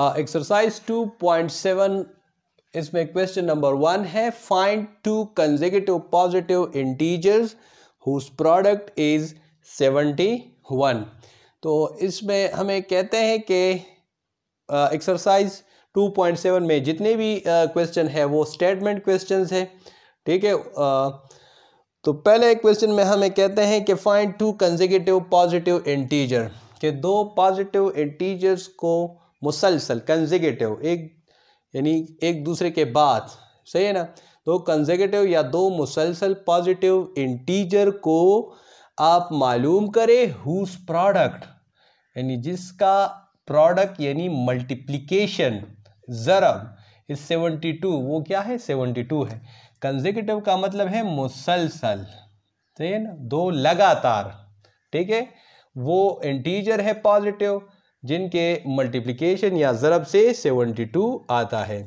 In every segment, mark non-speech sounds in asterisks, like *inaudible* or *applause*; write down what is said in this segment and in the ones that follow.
exercise two point seven इसमें question number one है find two consecutive positive integers whose product is seventy one तो इसमें हमें कहते हैं कि एक्सरसाइज टू पॉइंट सेवन में जितने भी क्वेश्चन uh, है वो स्टेटमेंट क्वेश्चन है ठीक है uh, तो पहले क्वेश्चन में हमें कहते हैं कि find two consecutive positive integer कि दो पॉजिटिव इंटीजर्स को मुसलसल कंजिगेटिव एक यानी एक दूसरे के बाद सही है ना तो कंजर्गेटिव या दो मुसलसल पॉजिटिव इंटीजर को आप मालूम करें हुज प्रोडक्ट यानी जिसका प्रोडक्ट यानी मल्टीप्लिकेशन ज़रब इस सेवेंटी टू वो क्या है सेवेंटी टू है कंजर्गेटिव का मतलब है मुसलसल सही है ना दो लगातार ठीक है वो इंटीजर है पॉजिटिव जिनके मल्टीप्लिकेशन या ज़रब से 72 आता है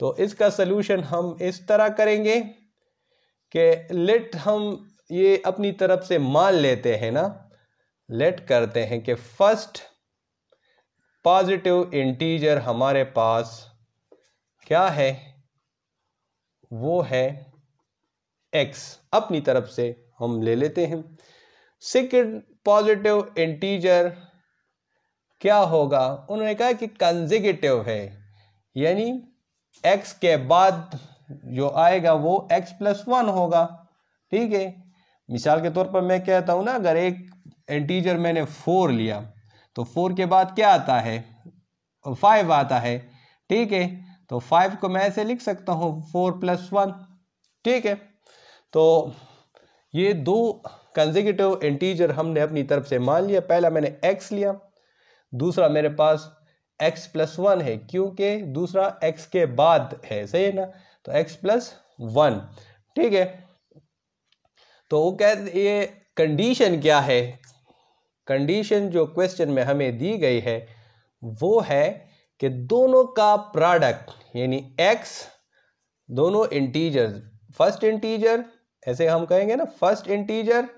तो इसका सलूशन हम इस तरह करेंगे कि लेट हम ये अपनी तरफ से मान लेते हैं ना लेट करते हैं कि फर्स्ट पॉजिटिव इंटीजर हमारे पास क्या है वो है एक्स अपनी तरफ से हम ले लेते हैं सेकंड पॉजिटिव इंटीजर क्या होगा उन्होंने कहा कि कंजिगेटिव है यानी एक्स के बाद जो आएगा वो एक्स प्लस वन होगा ठीक है मिसाल के तौर पर मैं कहता हूँ ना अगर एक इंटीजर मैंने फोर लिया तो फोर के बाद क्या आता है फाइव आता है ठीक है तो फाइव को मैं ऐसे लिख सकता हूँ फोर प्लस वन ठीक है तो ये दो कंजिगेटिव इंटीजर हमने अपनी तरफ से मान लिया पहला मैंने एक्स लिया दूसरा मेरे पास x प्लस वन है क्योंकि दूसरा x के बाद है सही है ना तो x प्लस वन ठीक है तो वो कहते ये कंडीशन क्या है कंडीशन जो क्वेश्चन में हमें दी गई है वो है कि दोनों का प्रोडक्ट यानी x दोनों इंटीजर फर्स्ट इंटीजर ऐसे हम कहेंगे ना फर्स्ट इंटीजर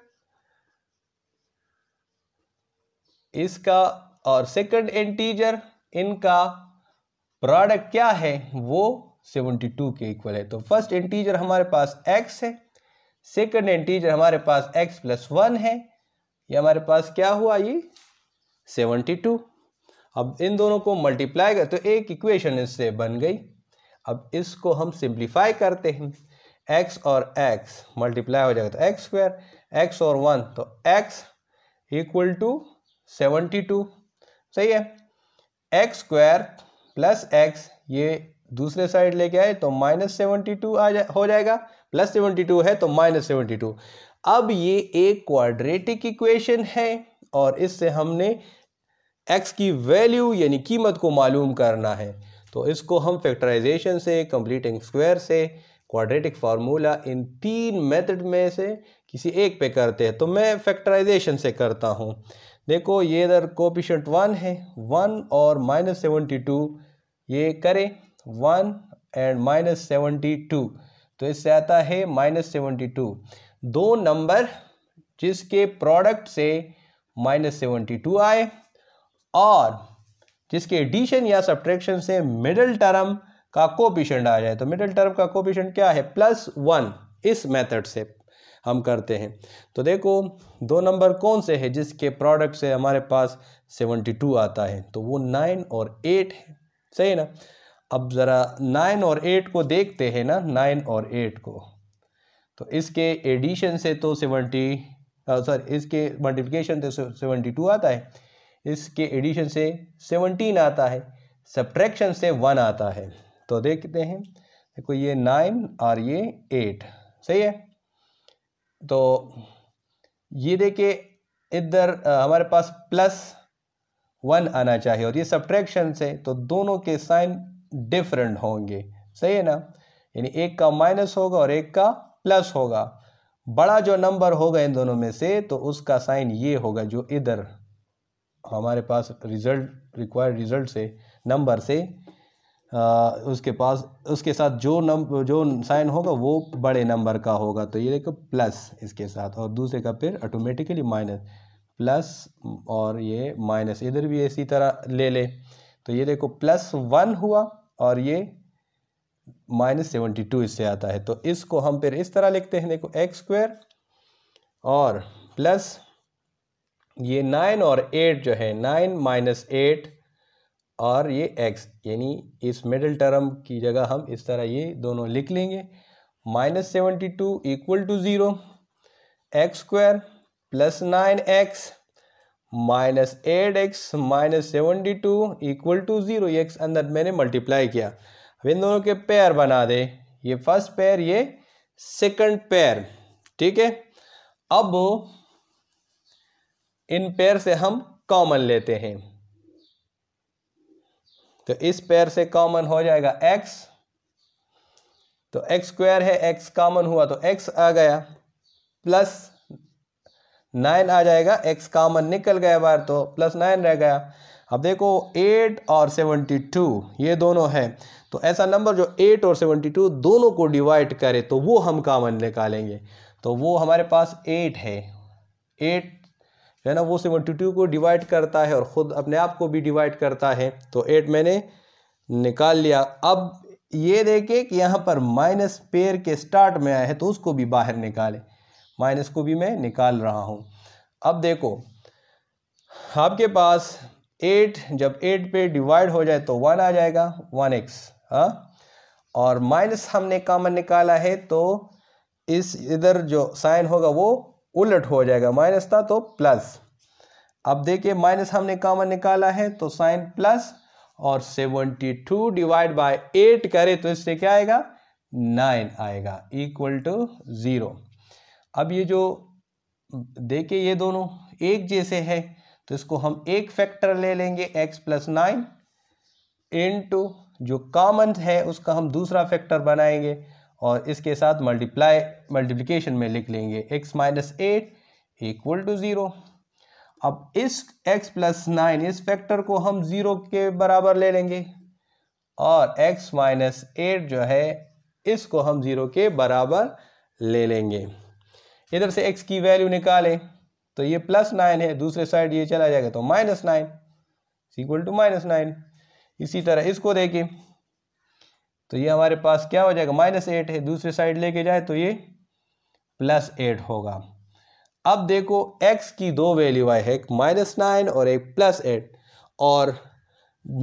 इसका और सेकंड इंटीजर इनका प्रोडक्ट क्या है वो 72 के इक्वल है तो फर्स्ट इंटीजर हमारे पास x है सेकंड इंटीजर हमारे पास x प्लस वन है ये हमारे पास क्या हुआ ये 72 अब इन दोनों को मल्टीप्लाई कर तो एक इक्वेशन इससे बन गई अब इसको हम सिंप्लीफाई करते हैं x और x मल्टीप्लाई हो जाएगा तो एक्स स्क्वायर एक्स और वन तो x equal to seventy two सही है एक्स स्क्वायर प्लस एक्स ये दूसरे साइड लेके आए तो माइनस सेवेंटी टू आ जा हो जाएगा प्लस सेवेंटी टू है तो माइनस सेवेंटी टू अब ये एक क्वाड्रेटिक इक्वेशन है और इससे हमने एक्स की वैल्यू यानी कीमत को मालूम करना है तो इसको हम फैक्टराइजेशन से कंप्लीटिंग स्क्वायर से क्वाड्रेटिक फार्मूला इन तीन मेथड में से किसी एक पे करते हैं तो मैं फैक्टराइजेशन से करता हूँ देखो ये इधर कोपिशेंट वन है वन और माइनस सेवेंटी टू ये करें one and minus seventy two तो इससे आता है माइनस सेवेंटी टू दो नंबर जिसके प्रोडक्ट से माइनस सेवेंटी टू आए और जिसके एडिशन या सब्ट्रैक्शन से मिडिल टर्म का कोपिशेंट आ जाए तो मिडिल टर्म का कोपिशेंट क्या है प्लस वन इस मेथड से हम करते हैं तो देखो दो नंबर कौन से है जिसके प्रोडक्ट से हमारे पास सेवेंटी टू आता है तो वो नाइन और एट है सही ना अब ज़रा नाइन और एट को देखते हैं ना नाइन और एट को तो इसके एडिशन से तो सेवेंटी सॉरी इसके मल्टीप्लिकेशन से सेवेंटी टू आता है इसके एडिशन से सेवनटीन आता है सब्ट्रैक्शन से वन आता है तो देखते हैं देखो ये नाइन और ये एट सही है तो ये देखिए इधर हमारे पास प्लस वन आना चाहिए और ये सब्ट्रैक्शन से तो दोनों के साइन डिफरेंट होंगे सही है ना यानी एक का माइनस होगा और एक का प्लस होगा बड़ा जो नंबर होगा इन दोनों में से तो उसका साइन ये होगा जो इधर हमारे पास रिजल्ट रिक्वायर्ड रिजल्ट से नंबर से आ, उसके पास उसके साथ जो नंबर जो साइन होगा वो बड़े नंबर का होगा तो ये देखो प्लस इसके साथ और दूसरे का फिर ऑटोमेटिकली माइनस प्लस और ये माइनस इधर भी इसी तरह ले ले तो ये देखो प्लस वन हुआ और ये माइनस सेवेंटी टू इससे आता है तो इसको हम फिर इस तरह लिखते हैं देखो एक्स स्क्वायर और प्लस ये नाइन और एट जो है नाइन माइनस एट और ये एक्स यानी इस मिडिल टर्म की जगह हम इस तरह ये दोनों लिख लेंगे minus seventy two equal to zero x square plus nine x minus eight x minus seventy two equal to zero x अंदर मैंने मल्टीप्लाई किया अब इन दोनों के पेयर बना दे ये फर्स्ट पेयर ये सेकंड पेयर ठीक है अब इन पेयर से हम कॉमन लेते हैं तो इस पेयर से कॉमन हो जाएगा एक्स तो एक्स स्क्वायर है एक्स कॉमन हुआ तो एक्स आ गया प्लस नाइन आ जाएगा एक्स कॉमन निकल गया बार तो प्लस नाइन रह गया अब देखो एट और सेवेंटी टू ये दोनों हैं तो ऐसा नंबर जो एट और सेवेंटी टू दोनों को डिवाइड करे तो वो हम कॉमन निकालेंगे तो वो हमारे पास एट है एट है ना वो सेवेंटी टू को डिवाइड करता है और ख़ुद अपने आप को भी डिवाइड करता है तो एट मैंने निकाल लिया अब ये देखें कि यहाँ पर माइनस पेयर के स्टार्ट में आया है तो उसको भी बाहर निकालें माइनस को भी मैं निकाल रहा हूँ अब देखो आपके पास एट जब एट पे डिवाइड हो जाए तो वन आ जाएगा वन एक्स हाँ और माइनस हमने कॉमन निकाला है तो इस इधर जो साइन होगा वो उलट हो जाएगा माइनस था तो प्लस अब देखिए माइनस हमने कॉमन निकाला है तो साइन प्लस और 72 टू डिवाइड बाय एट करें तो इससे क्या आएगा नाइन आएगा इक्वल टू ज़ीरो अब ये जो देखिए ये दोनों एक जैसे है तो इसको हम एक फैक्टर ले लेंगे x प्लस नाइन इन जो कॉमन है उसका हम दूसरा फैक्टर बनाएंगे और इसके साथ मल्टीप्लाई मल्टीप्लिकेशन में लिख लेंगे x minus eight equal to zero अब इस x प्लस नाइन इस फैक्टर को हम ज़ीरो के बराबर ले लेंगे और x माइनस एट जो है इसको हम ज़ीरो के बराबर ले लेंगे इधर से x की वैल्यू निकालें तो ये प्लस नाइन है दूसरे साइड ये चला जाएगा तो minus nine equal to minus nine इसी तरह इसको देखें तो ये हमारे पास क्या हो जाएगा माइनस एट है दूसरी साइड लेके जाए तो ये प्लस एट होगा अब देखो एक्स की दो वैल्यू आए है एक माइनस नाइन और एक प्लस एट और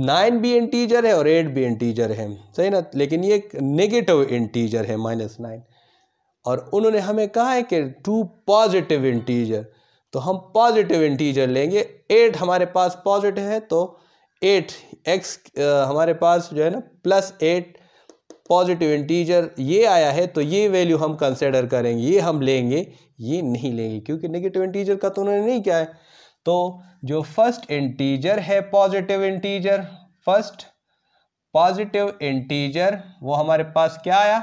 नाइन भी इंटीजर है और एट भी इंटीजर है सही ना लेकिन ये एक नेगेटिव इंटीजर है माइनस नाइन और उन्होंने हमें कहा है कि टू पॉजिटिव इंटीजर तो हम पॉजिटिव इंटीजर लेंगे एट हमारे पास पॉजिटिव है तो एट एक्स हमारे पास जो है ना प्लस एट पॉजिटिव इंटीजर ये आया है तो ये वैल्यू हम कंसिडर करेंगे ये हम लेंगे ये नहीं लेंगे क्योंकि नेगेटिव इंटीजर का तो उन्होंने नहीं किया है तो जो फर्स्ट इंटीजर है positive integer first positive integer वो हमारे पास क्या आया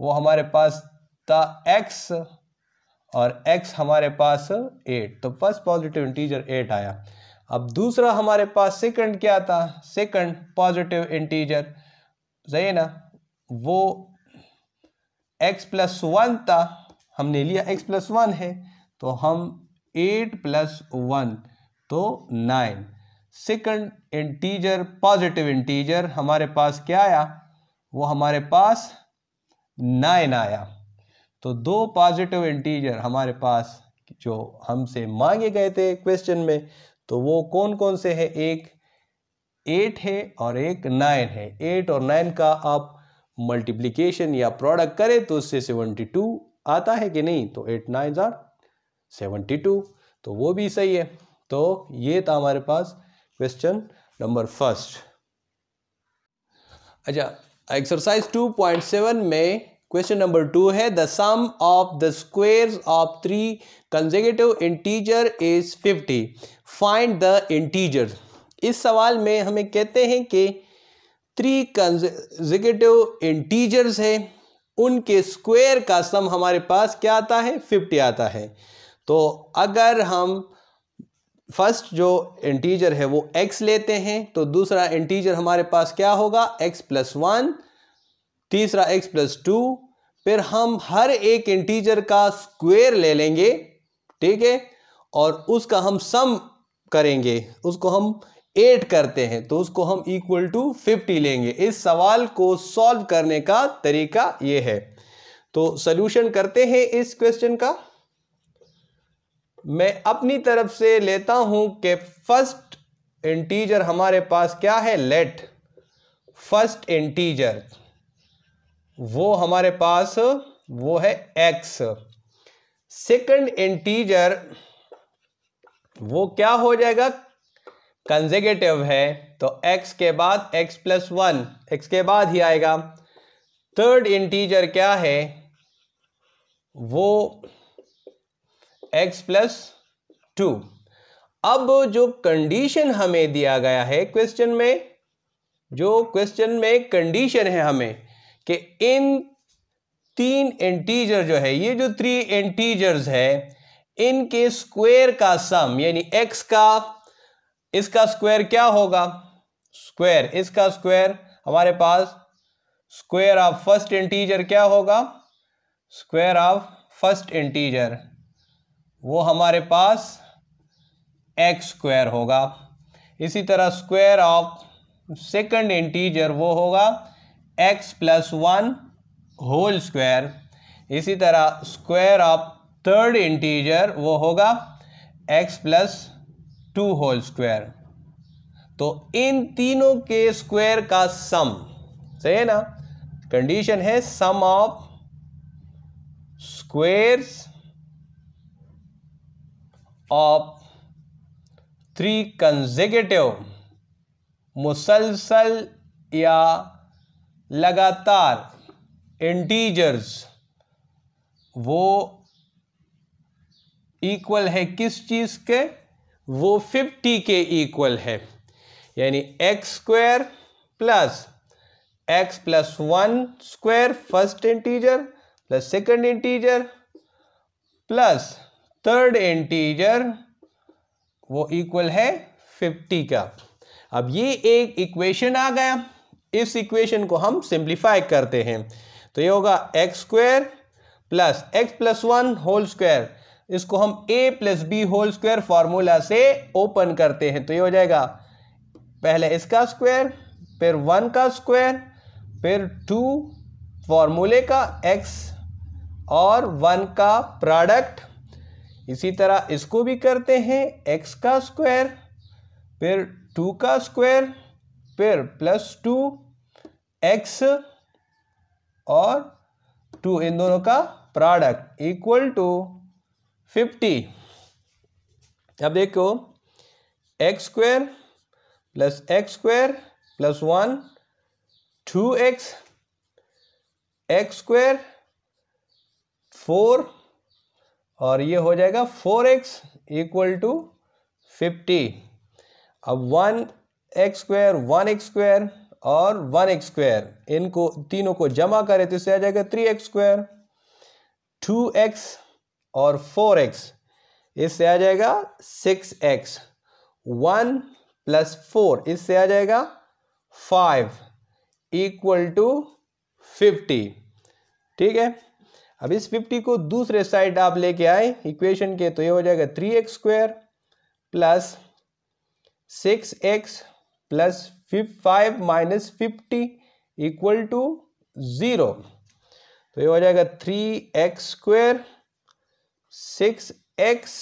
वो हमारे पास था एक्स और एक्स हमारे पास एट तो फर्स्ट पॉजिटिव इंटीजर एट आया अब दूसरा हमारे पास सेकंड क्या था सेकंड पॉजिटिव इंटीजर सही है ना वो x प्लस वन था हमने लिया x प्लस वन है तो हम एट प्लस वन तो nine second integer positive integer हमारे पास क्या आया वो हमारे पास नाइन आया तो दो पॉजिटिव इंटीजर हमारे पास जो हमसे मांगे गए थे क्वेश्चन में तो वो कौन कौन से है एक एट है और एक नाइन है एट और नाइन का आप मल्टीप्लीकेशन या प्रोडक्ट करें तो उससे सेवनटी टू आता है कि नहीं तो एट नाइन ज़ार सेवनटी टू तो वो भी सही है तो ये था हमारे पास क्वेश्चन नंबर फर्स्ट अच्छा एक्सरसाइज टू पॉइंट सेवन में क्वेश्चन नंबर टू है the sum of the squares of three consecutive integer is fifty find the integers इस सवाल में हमें कहते हैं कि थ्री कंजिगेटिव इंटीजर्स है उनके स्क्वायर का सम हमारे पास क्या आता है फिफ्टी आता है तो अगर हम फर्स्ट जो इंटीजर है वो एक्स लेते हैं तो दूसरा इंटीजर हमारे पास क्या होगा एक्स प्लस वन तीसरा एक्स प्लस टू फिर हम हर एक इंटीजर का स्क्वायर ले लेंगे ठीक है और उसका हम सम करेंगे उसको हम एट करते हैं तो उसको हम इक्वल टू फिफ्टी लेंगे इस सवाल को सॉल्व करने का तरीका यह है तो सोल्यूशन करते हैं इस क्वेश्चन का मैं अपनी तरफ से लेता हूं कि फर्स्ट इंटीजर हमारे पास क्या है लेट फर्स्ट इंटीजर वो हमारे पास वो है एक्स सेकंड इंटीजर वो क्या हो जाएगा कंजेगेटिव है तो x के बाद x प्लस वन एक्स के बाद ही आएगा थर्ड इंटीजर क्या है वो x प्लस टू अब जो कंडीशन हमें दिया गया है क्वेश्चन में जो क्वेश्चन में कंडीशन है हमें कि इन तीन इंटीजर जो है ये जो थ्री इंटीजर्स है इनके स्क्वायर का सम यानी x का इसका स्क्वायर क्या होगा स्क्वायर इसका स्क्वायर हमारे पास स्क्वायर ऑफ फर्स्ट इंटीजर क्या होगा स्क्वायर ऑफ फर्स्ट इंटीजर वो हमारे पास एक्स स्क्वायर होगा इसी तरह स्क्वायर ऑफ सेकंड इंटीजर वो होगा x plus one whole square इसी तरह स्क्वायर ऑफ थर्ड इंटीजर वो होगा x plus two whole square तो इन तीनों के स्क्वायर का सम सही है ना कंडीशन है sum of squares of three consecutive मुसलसल या लगातार इंटीजर्स वो इक्वल है किस चीज़ के वो 50 के इक्वल है यानी x square plus x plus one square first integer plus second integer plus third integer वो इक्वल है 50 का अब ये एक इक्वेशन आ गया इस इक्वेशन को हम सिंप्लीफाई करते हैं तो ये होगा x square plus x plus one whole square इसको हम A plus B whole square formula से ओपन करते हैं तो ये हो जाएगा पहले इसका स्क्वायर फिर वन का स्क्वायर फिर टू फॉर्मूले का एक्स और वन का प्रोडक्ट इसी तरह इसको भी करते हैं एक्स का स्क्वायर फिर टू का स्क्वायर फिर प्लस टू एक्स और टू इन दोनों का प्रोडक्ट इक्वल टू फिफ्टी अब देखो x square plus x square plus one two x x square four और ये हो जाएगा four x equal to fifty अब one x square one x square और वन एक्स स्क्वायर इनको तीनों को जमा करें तो इससे आ जाएगा three x square two x और फोर एक्स इससे आ जाएगा six x one plus four इससे आ जाएगा फाइव इक्वल टू फिफ्टी ठीक है अब इस फिफ्टी को दूसरे साइड आप लेके आए इक्वेशन के तो ये हो जाएगा three x square plus six x plus five minus fifty equal to zero तो ये हो जाएगा three x square six x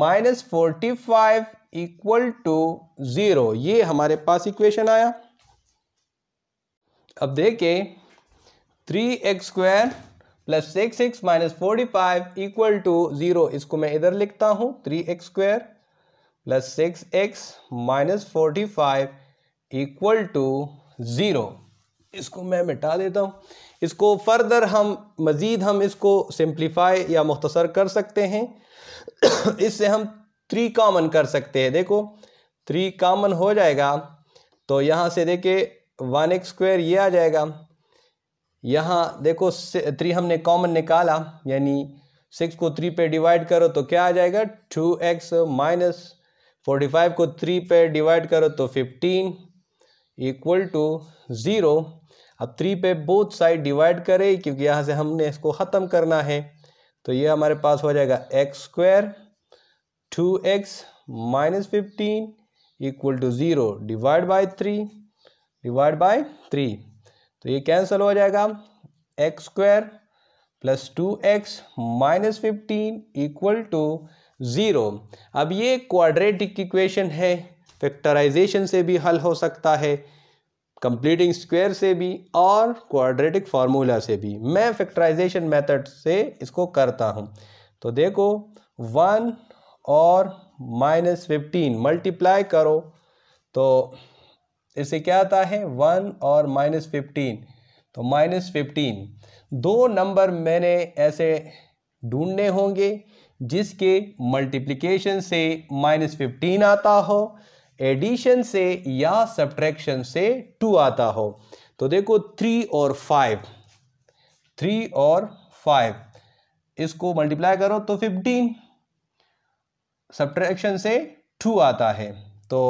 minus forty five equal to zero ये हमारे पास इक्वेशन आया अब देखे three x square plus six x minus forty five equal to zero इसको मैं इधर लिखता हूँ three x square plus six x minus forty five equal to zero इसको मैं मिटा देता हूँ इसको फर्दर हम मज़ीद हम इसको सिंप्लीफाई या मुख्तसर कर सकते हैं *coughs* इससे हम थ्री कामन कर सकते हैं देखो थ्री कामन हो जाएगा तो यहाँ से देखे वन एक्स स्क्वायर ये आ जाएगा यहाँ देखो थ्री हमने कॉमन निकाला यानी सिक्स को थ्री पे डिवाइड करो तो क्या आ जाएगा two x minus forty five को थ्री पे डिवाइड करो तो फिफ्टीन इक्वल टू ज़ीरो अब थ्री पे बोथ साइड डिवाइड करें क्योंकि यहाँ से हमने इसको ख़त्म करना है तो ये हमारे पास हो जाएगा x square two x minus fifteen equal to zero divide by three divide by three तो ये कैंसिल हो जाएगा x square plus two x minus fifteen equal to zero अब ये क्वाड्रेटिक इक्वेशन है फैक्टराइजेशन से भी हल हो सकता है कंप्लीटिंग स्क्वायर से भी और क्वाड्रेटिक फार्मूला से भी मैं फैक्टराइजेशन मेथड से इसको करता हूँ तो देखो वन और माइनस फिफ्टीन मल्टीप्लाई करो तो इससे क्या आता है वन और माइनस फिफ्टीन तो माइनस फिफ्टीन दो नंबर मैंने ऐसे ढूंढने होंगे जिसके मल्टीप्लिकेशन से माइनस फिफ्टीन आता हो एडिशन से या सब्ट्रैक्शन से टू आता हो तो देखो थ्री और फाइव थ्री और फाइव इसको मल्टीप्लाई करो तो फिफ्टीन सब्ट्रैक्शन से टू आता है तो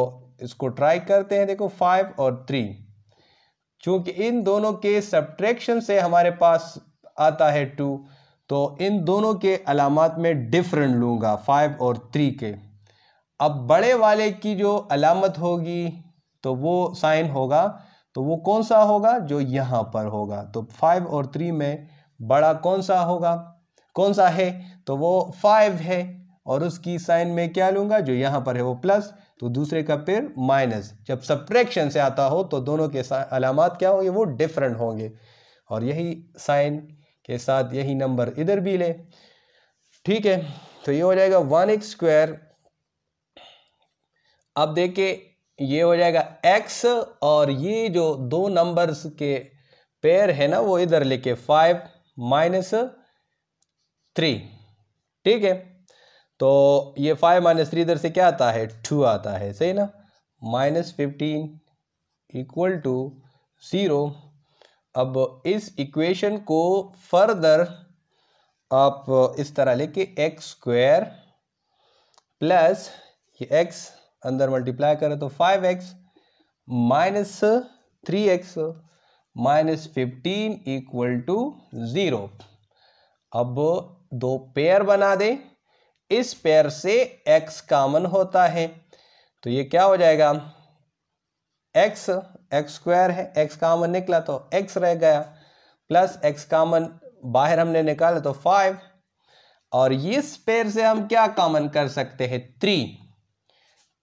इसको ट्राई करते हैं देखो फाइव और थ्री चूंकि इन दोनों के सब्ट्रैक्शन से हमारे पास आता है टू तो इन दोनों के अलामत में डिफरेंट लूंगा फाइव और थ्री के अब बड़े वाले की जो अलामत होगी तो वो साइन होगा तो वो कौन सा होगा जो यहाँ पर होगा तो फाइव और थ्री में बड़ा कौन सा होगा कौन सा है तो वो फाइव है और उसकी साइन में क्या लूँगा जो यहाँ पर है वो प्लस तो दूसरे का पेड़ माइनस जब सप्रेक्शन से आता हो तो दोनों के अलामत क्या होंगे वो डिफरेंट होंगे और यही साइन के साथ यही नंबर इधर भी ले ठीक है तो ये हो जाएगा वन एक्स स्क्वायर अब देखिए ये हो जाएगा एक्स और ये जो दो नंबर्स के पेयर है ना वो इधर लेके फाइव माइनस थ्री ठीक है तो ये फाइव माइनस थ्री इधर से क्या आता है टू आता है सही ना minus fifteen equal to zero अब इस इक्वेशन को फर्दर आप इस तरह लेके एक्स स्क्वायर प्लस ये एक्स अंदर मल्टीप्लाई करें तो five x minus three x minus fifteen equal to zero अब दो पेयर बना दें इस पेयर से x कामन होता है तो ये क्या हो जाएगा x एक्स स्क्वायर है x कामन निकला तो x रह गया प्लस x कामन बाहर हमने निकाला तो फाइव और इस पेयर से हम क्या कामन कर सकते हैं थ्री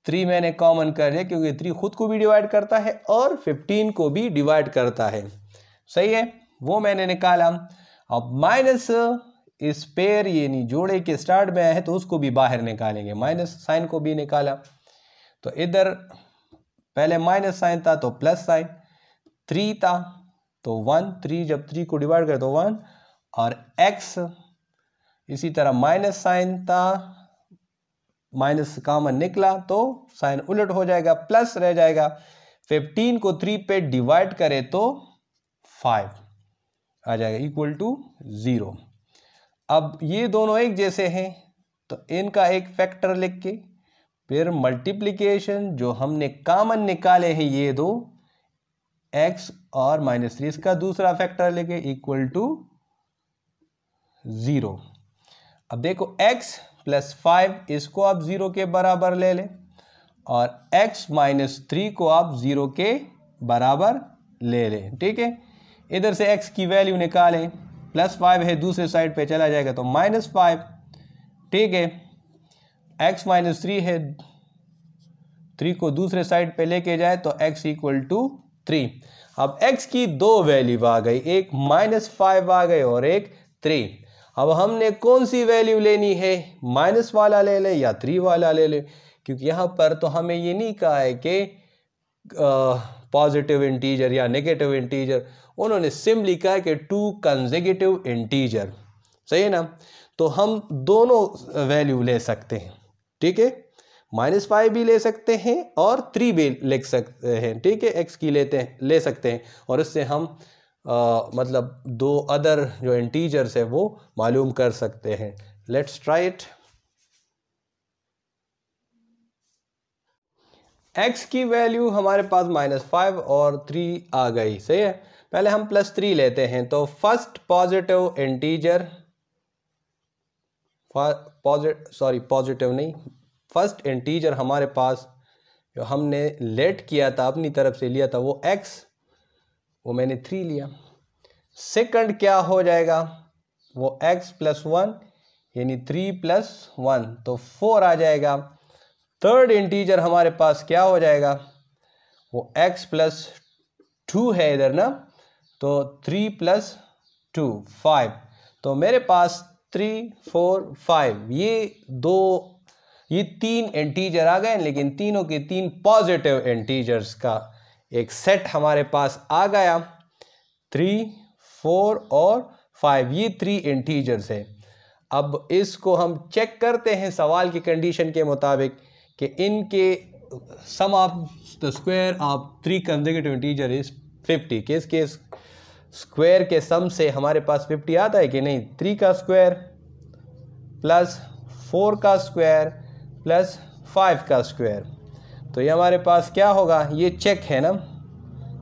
थ्री मैंने कॉमन कर लिया क्योंकि थ्री खुद को भी डिवाइड करता है और फिफ्टीन को भी डिवाइड करता है सही है वो मैंने निकाला अब माइनस इस पेयर यानी जोड़े के स्टार्ट में आया है तो उसको भी बाहर निकालेंगे माइनस साइन को भी निकाला तो इधर पहले माइनस साइन था तो प्लस साइन थ्री था तो वन थ्री जब थ्री को डिवाइड कर तो वन और एक्स इसी तरह माइनस साइन था माइनस कॉमन निकला तो साइन उलट हो जाएगा प्लस रह जाएगा फिफ्टीन को थ्री पे डिवाइड करें तो फाइव आ जाएगा इक्वल टू ज़ीरो अब ये दोनों एक जैसे हैं तो इनका एक फैक्टर लिख के फिर मल्टीप्लिकेशन जो हमने कामन निकाले हैं ये दो एक्स और माइनस थ्री इसका दूसरा फैक्टर लेके इक्वल टू ज़ीरो अब देखो एक्स प्लस फाइव इसको आप ज़ीरो के बराबर ले लें और x माइनस थ्री को आप ज़ीरो के बराबर ले लें ठीक है इधर से x की वैल्यू निकालें प्लस फाइव है दूसरे साइड पे चला जाएगा तो माइनस फाइव ठीक है x माइनस थ्री है थ्री को दूसरे साइड पे लेके जाए तो x इक्वल टू थ्री अब x की दो वैल्यू आ गई एक माइनस फाइव आ गई और एक थ्री अब हमने कौन सी वैल्यू लेनी है माइनस वाला ले लें या थ्री वाला ले लें क्योंकि यहाँ पर तो हमें ये नहीं कहा है कि पॉजिटिव इंटीजर या नेगेटिव इंटीजर उन्होंने सिंपली कहा कि टू कंजिगेटिव इंटीजर सही है ना तो हम दोनों वैल्यू ले सकते हैं ठीक है माइनस फाइव भी ले सकते हैं और थ्री भी ले सकते हैं ठीक है एक्स की लेते हैं ले सकते हैं और इससे हम आ, मतलब दो अदर जो इंटीजर्स है वो मालूम कर सकते हैं लेट्स ट्राई इट एक्स की वैल्यू हमारे पास माइनस फाइव और थ्री आ गई सही है पहले हम प्लस थ्री लेते हैं तो first positive integer positive sorry positive नहीं फर्स्ट इंटीजर हमारे पास जो हमने लेट किया था अपनी तरफ से लिया था वो एक्स वो मैंने थ्री लिया सेकंड क्या हो जाएगा वो एक्स प्लस वन यानी थ्री प्लस वन तो फोर आ जाएगा थर्ड इंटीजर हमारे पास क्या हो जाएगा वो एक्स प्लस टू है इधर ना तो थ्री प्लस टू फाइव तो मेरे पास थ्री फोर फाइव ये दो ये तीन इंटीजर आ गए लेकिन तीनों के तीन पॉजिटिव इंटीजर्स का एक सेट हमारे पास आ गया थ्री फोर और फाइव ये थ्री इंटीजर्स है अब इसको हम चेक करते हैं सवाल की कंडीशन के मुताबिक कि इनके sum of the square of three consecutive integer is fifty किस केस स्क्वायर के सम से हमारे पास फिफ्टी आता है कि नहीं थ्री का स्क्वायर प्लस फोर का स्क्वायर प्लस फाइव का स्क्वायर तो ये हमारे पास क्या होगा ये चेक है ना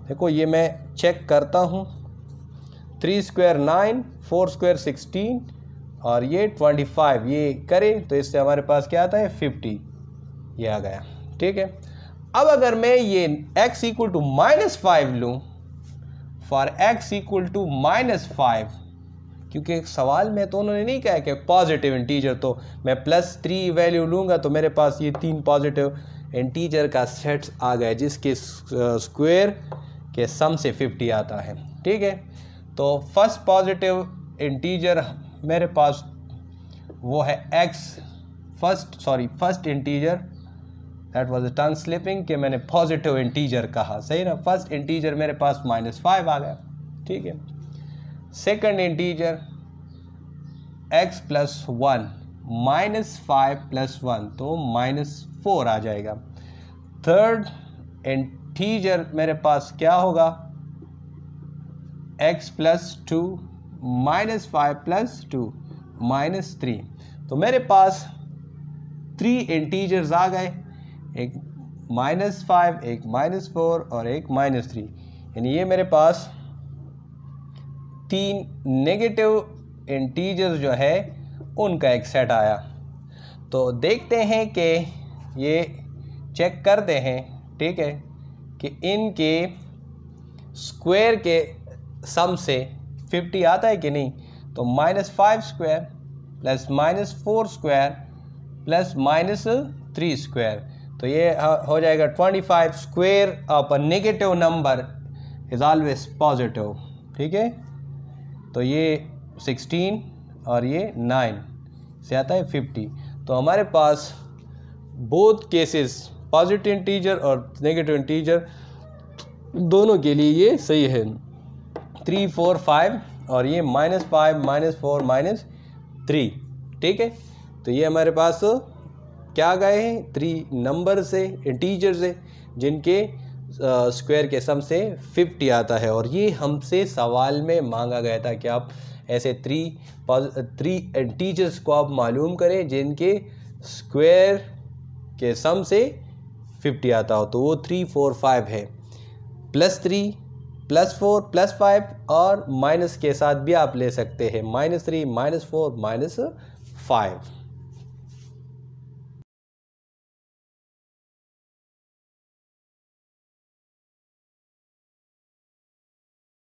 देखो ये मैं चेक करता हूँ three square nine four square sixteen और ये ट्वेंटी फाइव ये करें तो इससे हमारे पास क्या आता है फिफ्टी ये आ गया ठीक है अब अगर मैं ये x equal to minus five लूँ for x equal to minus five क्योंकि सवाल में तो उन्होंने नहीं कहा कि पॉजिटिव इंटीजर तो मैं प्लस थ्री वैल्यू लूँगा तो मेरे पास ये तीन पॉजिटिव इंटीजर का सेट्स आ गया जिसके स्क्वेयर uh, के सम से 50 आता है ठीक है तो फर्स्ट पॉजिटिव इंटीजर मेरे पास वो है x first sorry first integer that was a tongue slipping कि मैंने पॉजिटिव इंटीजर कहा सही ना फर्स्ट इंटीजर मेरे पास माइनस फाइव आ गया ठीक है second integer x plus one minus five plus one तो माइनस फोर आ जाएगा थर्ड एंटीजर मेरे पास क्या होगा x plus two minus five plus two minus three तो मेरे पास थ्री एंटीजर्स आ गए एक माइनस फाइव एक माइनस फोर और एक माइनस थ्री यानी ये मेरे पास तीन नेगेटिव इंटीजर्स जो है उनका एक सेट आया तो देखते हैं कि ये चेक करते हैं ठीक है कि इनके स्क्वायर के सम से 50 आता है कि नहीं तो minus five square plus minus four square plus minus three square तो ये हो जाएगा twenty five square of a negative number is always positive ठीक है तो ये सिक्सटीन और ये नाइन से आता है फिफ्टी तो हमारे पास बोथ केसेस पॉजिटिव इंटीजर और नेगेटिव इंटीजर दोनों के लिए ये सही है थ्री फोर फाइव और ये minus five minus four minus three ठीक है तो ये हमारे पास क्या गए हैं थ्री नंबर से इंटीजर से जिनके स्क्वायर के सम से फिफ्टी आता है और ये हमसे सवाल में मांगा गया था कि आप ऐसे थ्री थ्री इंटीजर्स को आप मालूम करें जिनके स्क्वायर के सम से फिफ्टी आता हो तो वो थ्री फोर फाइव है plus three plus four plus five और माइनस के साथ भी आप ले सकते हैं minus three minus four minus five